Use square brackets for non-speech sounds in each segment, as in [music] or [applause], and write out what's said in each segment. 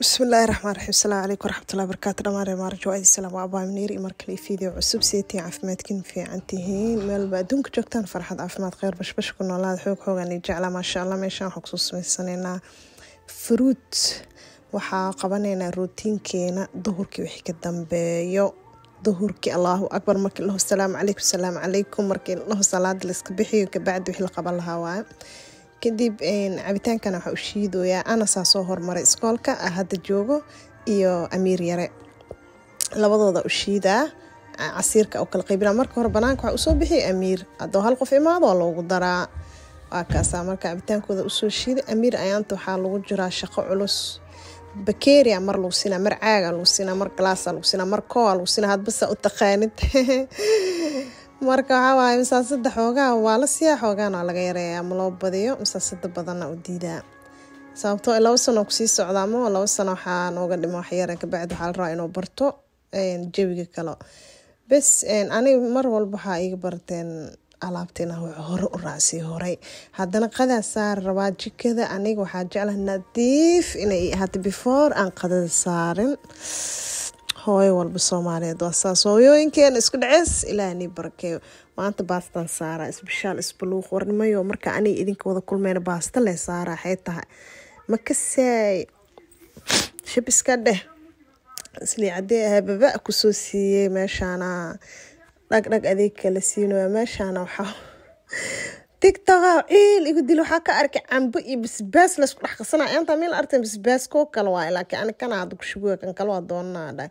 bismillaahi raxmaan raxiim asalaamu calaykum waraxmatullahi barakaatu dhamaare maarjo adiisalaam waa abaamineyr iyo markale fiideo cusub seetiin caafimaadkiin fiican tihiin meelba adduunka joogtaan farxad caafimaad kheyr bashbash ku noolaada xoog xoogaan iyo jecla maasha allah meeshaan waxaan kusoo samaysaneynaa fruut waxaa qabaneynaa rootiinkeena duhurkii wixii ka dambeeyo duhurkii allahu akbar markii laho salaamu calaykum salaamu calaykum markii laho salaada la iska bixiyo kabacdi wixii la qaban lahaa waaye kadib cabitaankan waxaa u shiidooyaa anasaa soo hormaray iskoolka ah, hadda joogo iyo amiir yare labadooda u shiidaa casiirka oo kala qaybina marka hore banaanka waxaa usoo bixiya amiir haddoo hal qof imaadoo loogu daraa waa kaasaa marka cabitaankooda usoo shiida amiir ayaanta waxaa lagu jiraa shaqo culus bakeria mar lagu sinaa mar caaga lagu sinaa mar galaasa lagu sinaa mar kooa lagu sinaa hadbasa u taqaanid [laughs] marka waxaa waaye masaasada xoogaa waa la siiyaa xoogaana laga yareeyaa ma loo badiyo masaasada badanna u diidaa sababtoo ah laba sano kusii socda ama laba sano waxaa nooga dhimo waxyare kabacdi waxaa la rabaa inuu barto jawiga kale bes anig mar walba waxaa iga barteen alaabtina ah hore u raacsiiy horay haddana qadaa saar rabaa jikada aniga waxaa jecla nadiif inay ahaato before aan qadada saarin hooyo walba soomaaliyeed waa saas hooyooyinkeena isku dhaceys ilaahni barakeeyo maanta baastan saara isbishaal isbaluuq warnimayo marka aniga idinka wada kulmeyna baasta leh saara xee tahay makasaay shabiska dheh isliicadee ahaa baba kusoo siiyey meeshaana dhagdhag adeeg kala siinoya meeshaana waxaa tigtoga ah, il igu dil waxaa ka arkay cambo iyo basbaas laysku dhex qasanaya anta meel artan basbaaskoo kale waaye laakiin ani hadda ku kan kale waa doonanaa dhahay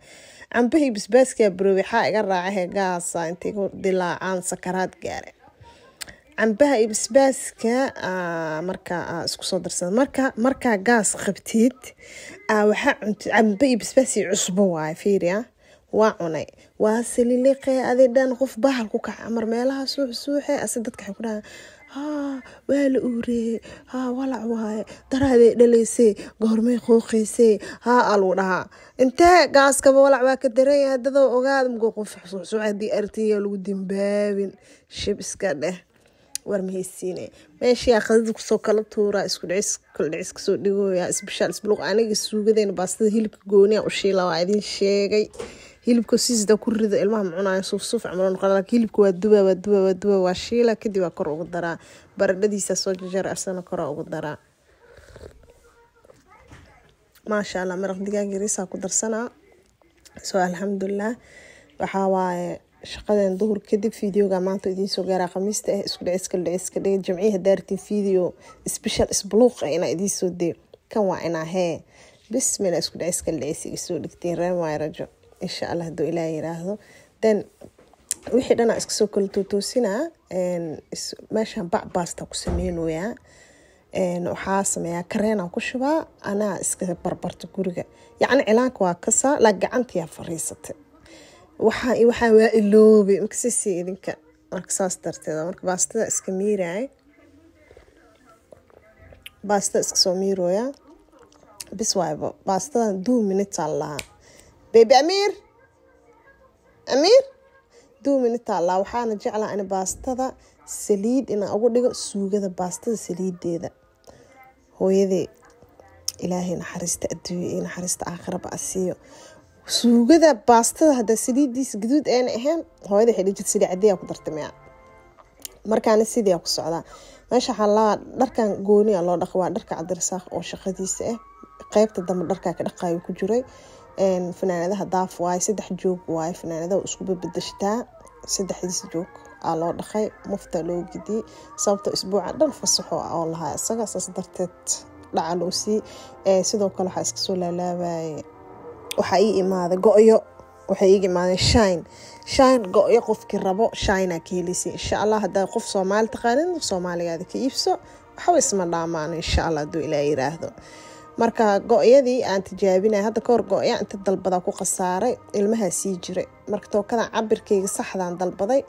cambaha basbaaskaa baroobi waxaa iga raaca hegaasa intay ku dilaacaan sakaraad gaare cambaha iyo basbaaska ah, markaa ah, isku soo darsada marka markaa gaas qabtid waxaa cunt camba iyo basbaas cusbo waaye fiiriya waa cunay waa saliliqe adi dhan qof bahal ku kaca amar meelaha suux ase dadka waxay ku dhahaa waa la uureeye haa walac waaye daraaday dhalaysay goormay qouqaysay ha aa dhahaa intee gaaskaba walac waa ka daranyahay dadoo ogaad muguu qof xusuuxsuuc haddii artaya lagu dambaabin shib iska dheh war mahaysiine meeshiyaa qadada kusoo kala tuuraa iskudhicis kala dhicis kasoo dhigooyaa isbishaan isbuluq aniga suugadeena baastada hilibka gooniya u shiila waa idin sheegay hilibka siisda ku rido ilmaha mucunaya suufsuufac malo noqon laakiin hilibka waa dubaa waa dubaa waa dubaa waa shiila kadib waa kor ugu daraa baradhadiisa soo jajar asana koraa ugu daraa maasha allah maraq digaag yariisaa ku darsanaa soo alxamdulilah waxaa waaye shaqadeen duhur kadib videoga maanta idiinsoo gaaraa khamiista ah isku dhiciska dhiciska dhiga jamciyaha daartiin video special isbuluuq ah inaa idiin dee kan waa inaa hee bismina isku dhiciska dhicis iga soo dhigteen reen waaye rajo insha allah haduu ilaa yiraahdo then wixii dhanaa iska soo kala tuutuusinaa meeshan bacbasta ku sameynayaa waxaa sameeyaa kareenaan ku shubaa anaa iska barbarta guriga yacni cilaanka waa kasaa laa gacantiyaa fariisata waxaa waa iloobay makasisi idinka marka saas darteeda marka baastada iska miiraay baastada iska soo bis waayba baastadan duu minutes lahaa bebi amiir amiir duuminita allah waxaana jeclaa in baastada saliid inaan ugu dhigo suugada baastada saliideeda hooyadee ilaahay naxariista adduunya iyo naxariista aakhiraba asiiyo suugada baastada haddaa saliidiisa gaduud aana ahayn hooyada waxay dhijid saliid caddeeyaa ku dartamayaa markaana sidaa ku socdaa meesha waxaa l dharkan gooniya loo dhaq waa dharka cabdirasaaq oo shaqadiisa ah eh. qeybta dambe dharkaa ka dhaqaayo ku jiray fanaanadaha daaf waay saddex joog waaye fanaanadaha iskubabadashtaa saddexdiis joog aa loo dhaqay mufta loo gidiyey sababto isbuuca dhan fasaxo ah oo lahaa isaga saas darteed dhaca loo sidoo kale waxaa iska soo waxaa ii imaaday go-yo waxay iiga imaadeen shine shine go-yo qofkii rabo shinea ka helaysay insha allah haddaa qof soomaali taqaanin soomaaligaada ka iibso waxba isma dhaamaan insha allah haduu ilaa yiraahdo marka go-yadii aan tijaabinay hadda kahor go-ya inta dalbadaa ku khasaaray ilmahaa sii jiray marka tookada cabirkeyga saxdaan dalbaday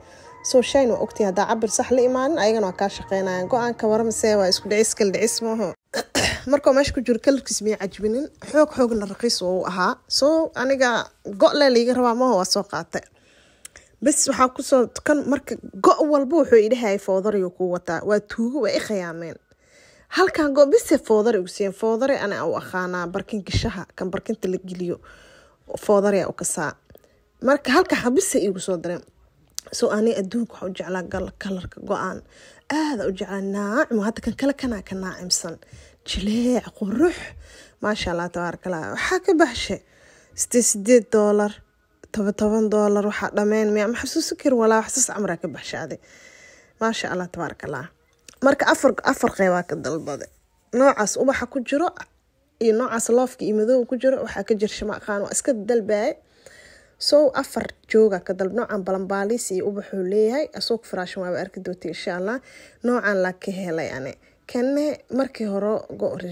soo shayn waa ogtii haddaa cabir sax la imaanin ayagana waa kaa shaqeynayaan go-aanka waramasee waa isku dhicis kal dhicis maaho [clears throat] markao meesha ku jiro kalarkiis may cajbinin xoog xoogna raqiis waa uu ahaa soo aniga go-le laiga rabaa maaho waa soo qaatay bas waxaa kusoo kan marka go' walba wuxuu idhahayay foodariyo kuu wataa waa tuugo waa i halkan goobise foodare usiiyan foodare ana u aqaanaa barkin gishaha kan barkinta la geliyo foodare u marka halka xabise iigu soo dareen soo ani adduunka waxaa u jeclaa kalarka go-aan aada u jeclaa naacimo hadda kan kale kanaa ka naacimsan jileec qurux maasha allah tabaarakallah waxaa ka baxshe sideed sideed doolar toba toban doolar waxaa dhameen miya maxasuusi karin walaa wax sas camraa ka baxshaade maasha allah tabaarakallah marka afar afar qeybaa ka dalbada noocaas ubaxa ku jiro iyo noocaas loofka iyo madoowa ku jiro waxaa ka jir shimaqaan iska dalbaya sow afar jooga ka dalb noocan balambaaliis iyo ubaxuu leeyahay asoo firaashan waaba arki doonta insha allah noocan laa ka helay ane kanne markii hore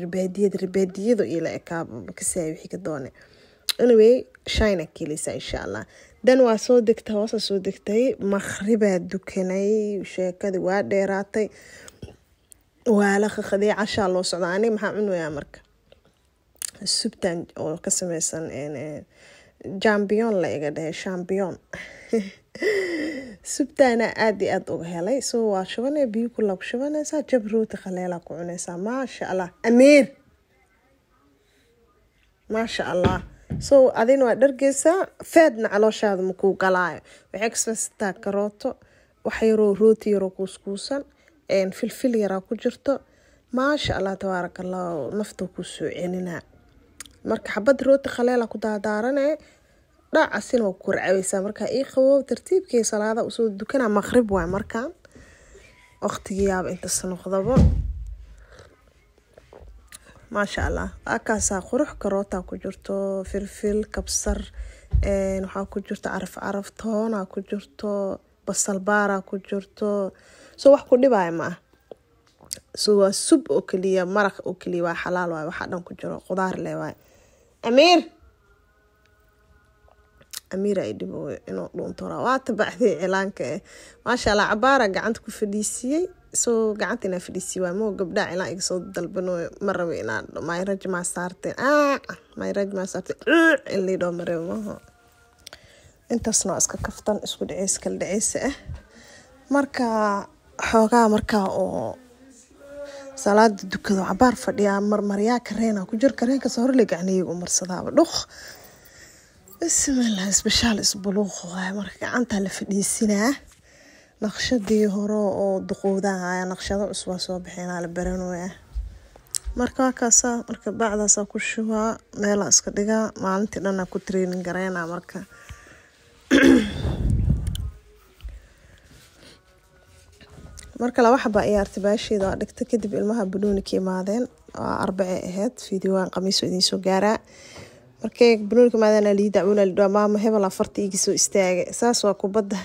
rbaadiyada ribaadiyadu ila ekaaba kasaay wixii ka doone anyway shina kelisa insha allah dan waa soo degta hoosa soo degtay maqribaa dukanay sheekadii waa dheeraatay waa la cashaa loo socdaa ani maxaa cunayaa marka subtan oo ka sameysan eh, jambion la iga dhahay shambion subtaana [laughs] aada iyo aada uga helay so waa shubanay biyo kulaa ku shubanaysaa jabrooti khaleelaa ku cunaysaa maasha allah amiir maasha allah so adina waa dhargeysaa faadna calooshaada makuu galaayo waxay kasmaysataa karooto wax yaroo rooti yaroo kuuskuusan filfil yaraa ku jirto maasha allah tabaaraka allah naftuu kuu soo celinaa marka xabad rooti khaleela ku daadaarane dhacasina waa ku warcaweysaa markaa ii qabow tartiibkii salaada usoo dukana maqrib waay markaan waqtigii yaaba noqdabo maasha allah akaasaa qurux karootaa ku jirto filfil kabsar waxaa ku jirto caraf caraf toonaa ku jirto basalbaaraa ku jirto soo wax ku dhibaya ma so waa sub oo keliya maraq oo keliya waa xalaal waay waxaa dhan ku jiro qudaar leh waay amiir amiir ay dhibo inuu dhuunto raa waa cilaanka eh maasha allah cabaara gacanta ku fadhiisiyey soo gacanta inaa fadhiisiye waay moo gabdhaa cilaan iga soo dalbano ma rabo inaa mayraj maa saarte ah, mayraj maa saarte inliidhoo maree maha intaasna iska kaftan isku dhaceyskal dhaceysa ah eh. marka xoogaa markaa oo salaada dukado cabaar fadhiyaa marmaryaa kareen kujir kareenkas horle gacniyg umarsadaaba dhuq bismilah isbashaal isbuluuq waay marka gacantaa la fadhiisinaa naqshadii hore oo duqowdaaya naqshado cusbaa soo baxeenaa la baranoyaa marka waakaasaa marka bacdaasaa ku shubaa meelaa iska dhigaa maalintii dhanaa ku training gareenaa marka [clears throat] marka laba xaba baasheeda artibaasheeda dhigta kadib ilmaha banooni ka imaadeen arbace aheyd fiidiyowaan qamiiso idiin soo gaaraa markay banoonka imaadeen lii dacwoon maama hebel afarta iigi soo istaaga saas waa kubadda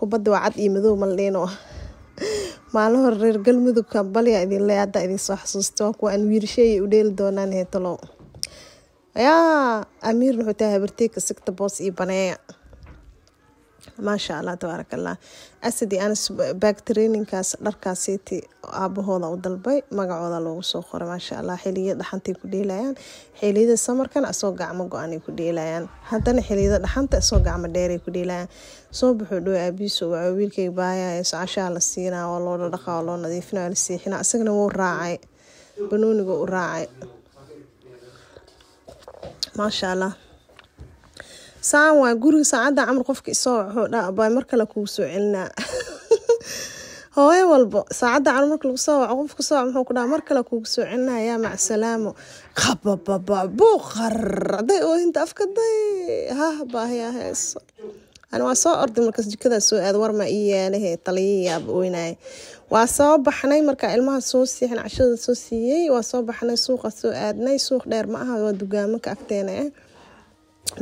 kubadda waa cad iyo madow maldhiino ah. maalin hore reer galmudugka balyaa idin leey haddaa idin soo xasuusta waa kuwa aan wiirsheeya u dheeli doonaan heetalo ayaa amiir nuxuu habarteeka habarteyka sigta boos iyo baneeya maasha allah tabaarak allah asad iyo anas baag traininkaas aabahooda u dalbay magacooda loogu soo qoray maasha allah xiliya dhaxantay ku dheelayaan xiliyada samarkan asagoo gacmo go-aanay ku dheelayaan haddana xiliyada dhaxanta asagoo gacmo dheeray ku dheelayaan soo baxuu dhow aabiisu waa wiilkay baayaya cashaa la siinaa waa loo dhadhaqaa waa loo nadiifina waa la siixina isagana wuu raacay banooniga u raacay maasha allah saan waa guriga saacadda camar qofka isoo wuxuu dhaa abaa mar kale kuu soo celinaa [laughs] hooye walbo saacadda camar marka lagu soo waco qofka soo waco muxuu ku dhaha mar kale kuugu soo celinaa yaa macsalaamo qababababuqar hadday oohinta afka day hah baahiyaa heeso ani waa soo orday markaas jikadaa soo aad warma ii yaalahe taliya yaaba waa soo baxnay markaa ilmaha soo siixin cashada soo siiyey waa soo baxnay suuqa soo aadnay suuq dheer ma aha waa dugaamanka agteena ah eh?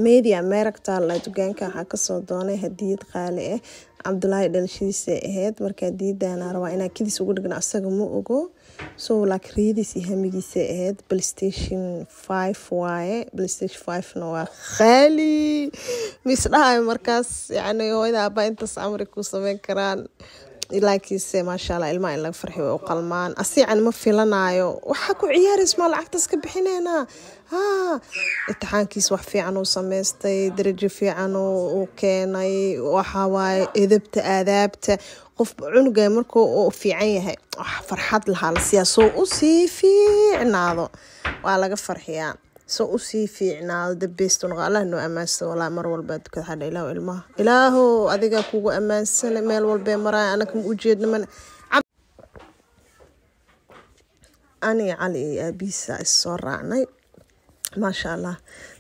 Media Marag taalla dukaanka waxaa kasoo doonay hadiyad qaali ah eh, cabdulaahi dhalashadiisay ahayd markaa diidana rabaa inaa kidis ugu dhigno asaga ma ogo so laak riyadiis iyo hamigiisay ahayd playstation five waaye playstation fivena waa khaali mis dhahayo markaas yacni hooyada aabaa intaas amri ku sameyn karaan ilaakiise maashaalla ilmaha in laga farxiyo way u qalmaan asiican ma filanaayo waxaa ku ciyaaraysmaa lacagtaas ka bixineynaa haa intixaankiis wax fiican uu samaystay darajo fiican uu keenay waxawaaye edabta aadaabta qof cunuga markuu fiican yahay wax ah, farxad lahaa la siyaa soo usii fiicnaado waa laga farxiyaa so usii fiicnaado dabeystona allah noo ammaansado walaa mar walba addukaad hadha ilmaha ilaahow adigaa kugu ammaansana meel walbee maraayo anaka ma ujeedno mana aniga cali iyo aabihiisa issoo raacnay maasha allah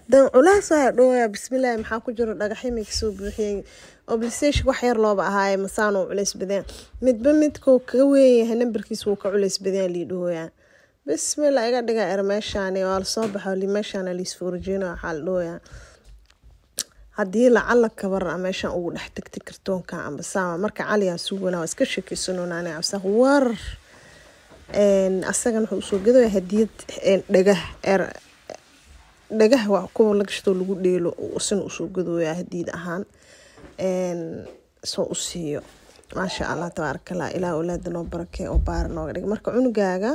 dan culaas waa dhowaya bismillaahi maxaa ku jiro dhagaxyamay kasoo buuxiyeen oblisation wax yar looba ahaaye masaanuu culays badeen midba midkuu kaga weeyahay nambarkiis wuu ka culays badeen liidhahooyaa bismil iga dhiga er meeshaan waa lasoo baxo meeshaan liisfuurjiino waxaa la haddii lacala kabarna ah meeshaan ugu dhex tegtay kartoonka ambasaama marka caliyaa suuganaa waa iska sheekeysanoonaan cabsaaq war asagana wuxuu usoo gadaya hadiyad dhagah er dhagah waa kuwa la gashtoo lagu dheelo isina usoo gadooyaa hadiyad ahaan soo u siiyo maasha allah tabaarakallah ilaa olaada noo barakee oo baara nooga dhig marka cunugaaga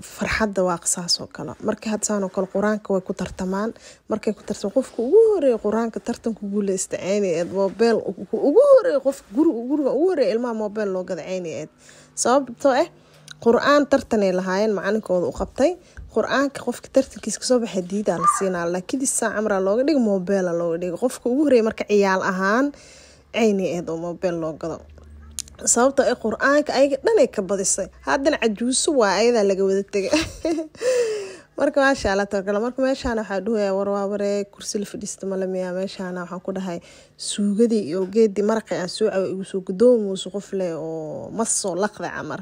farxada waa qisaasoo kale marka hadsaanoo kale qur-aanka way ku tartamaan markay ku tarta qofka ugu horeeya qur-aanka tartanka guula istaceynayeed mobeel ugu horeeya qofka guriguriga ugu horeeya ilmaha mobeel loo gadaceynayeed sababtoo ah eh, qur-aan tartanay lahaayeen macalinkooda u qabtay qur-aanka qofka tartankiis kasoo baxa diidaa la siinaa laakidis saa camraa looga dhigo mobeela looga dhigo qofka ugu horeeya marka ciyaal ahaan ceynayeed oo mobeel loo gado sababta ah ee qur-aanka ayaga dhanay ka badisay haddana cajuuso waa ayadaa laga wada tegay [laughs] marka maasha alla tabakale marka meeshaana waxaa dhuhaya warwaabare kursi la fadhiista malamiya meeshaana waxaan ku dhahay suugadii iyo geedii maraqay aan soo cawa igu soo qof leh oo ma laqda camar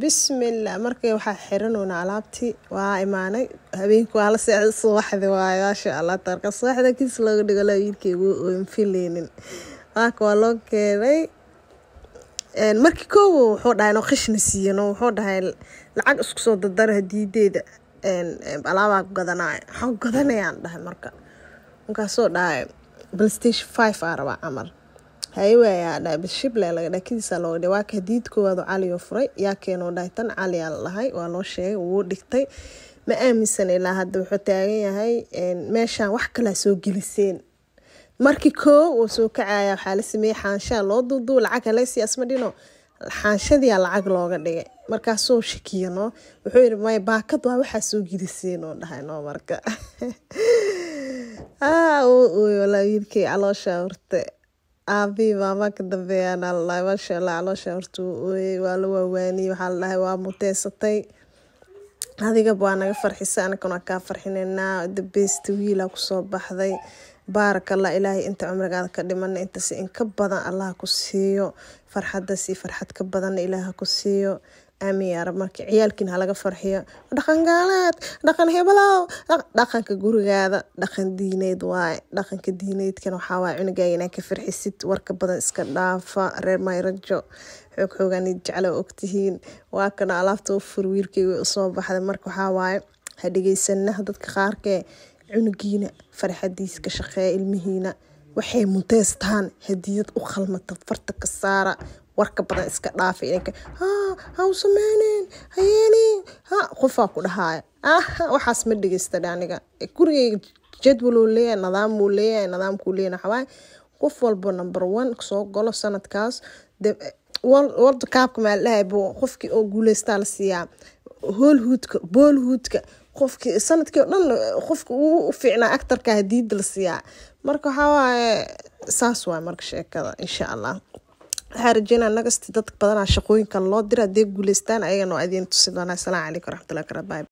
bismillah marka waxaa xiranoona alaabtii waa imaanay habeenkii waa la seexday subaxdi waaye maasha allah tabarka subaxda kiis looga dhigalo wiilkaygu oon fileynin waaka waa loo keenay markii koowo wuxuu dhahay inoo khishna siiyan oo wuxuu dhahay lacag isku soo dadaraha diideeda alaabaa gadanaya waxaa gadanayaan dhahay marka markaasoo dhahay playstation five aa rabaa camal haye waayaa dhahay bishible laga dhahay kidiisaa looga dhihay diid koowaad oo caliyoo furay yaa keenoo dhahay tan caliyaa la waa loo sheegay wuu dhigtay ma aaminsan ilaa hadda wuxuu taagan yahay meeshaan wax kalaa soo geliseen markii koo uu soo kacaya waxaa la sameeyey xaanshaa loo dulduu lacag haleysiyaasma dhino xaanshadiyaa lacag looga dhigay markaasuu shakiyanoo wuxuu yidhi may baakad waa waxaa soo gidiseenoo dhahaynoo marka wiilkii [laughs] ah, caloosha horte aabii maamaa ka dambeeyaan allahi maasha allah caloosha horta wuu ooyey waa la waawaaniyey waxaa la waa muteysatay adigaba waa naga farxisay anakana kaa farxinaynaa dabeesta wiilaa kusoo baxday baarakallah ilaahay inta cumrigaad ka dhimana inta in ka badan allaha ku siiyo farxadda si farxad ka badanna ilaaha ku siiyo aamin yaarab marka ciyaalkiina halaga farxiyo dhaqan gaalaad dhaqan heblow dhaqanka gurigaada dhaqan diineed waaye dhaqanka diineedkan waxaa waaye cunugaaga ka farxisid warka badan iska dhaafa reer mayrajo xoog xoogaanid ogtihiin waa alaabta u fur wiilkeyga usoo baxday marka waxaa ha dhegeysanah dadka qaarkee cunugiina farxadiis ka shaqeeya ilmihiina waxay muteystaan hadiyad u khalmata farta ka saara warka badan iska dhaafa ah, ha u sameynen hayeenin ha qofaa ku dhahaaya aha waxaas ma dhegeystada aniga gurigeyga jadwaluu leeyahay nidaamuu leeyahay nidaamkuu leeyahay waxawaaye qof walba number one soo golo sanadkaas eh, world kaabka maaldhahay qofkii oo guuleystaa la siiyaa hoolhuudka boolhuudka qofki sanadkii o dhan qofka uu fiicnaa actarka hadiida la siiyaa marka waxawaaye saas waay marka sheekada insha allah waxaa rajeynaa nagasti dad badanaa shaqooyinkan loo dira hadday guuleystaan ayagana waa idiin tusi doonaa asalaamu calaykum waraxmatullahi karabaabi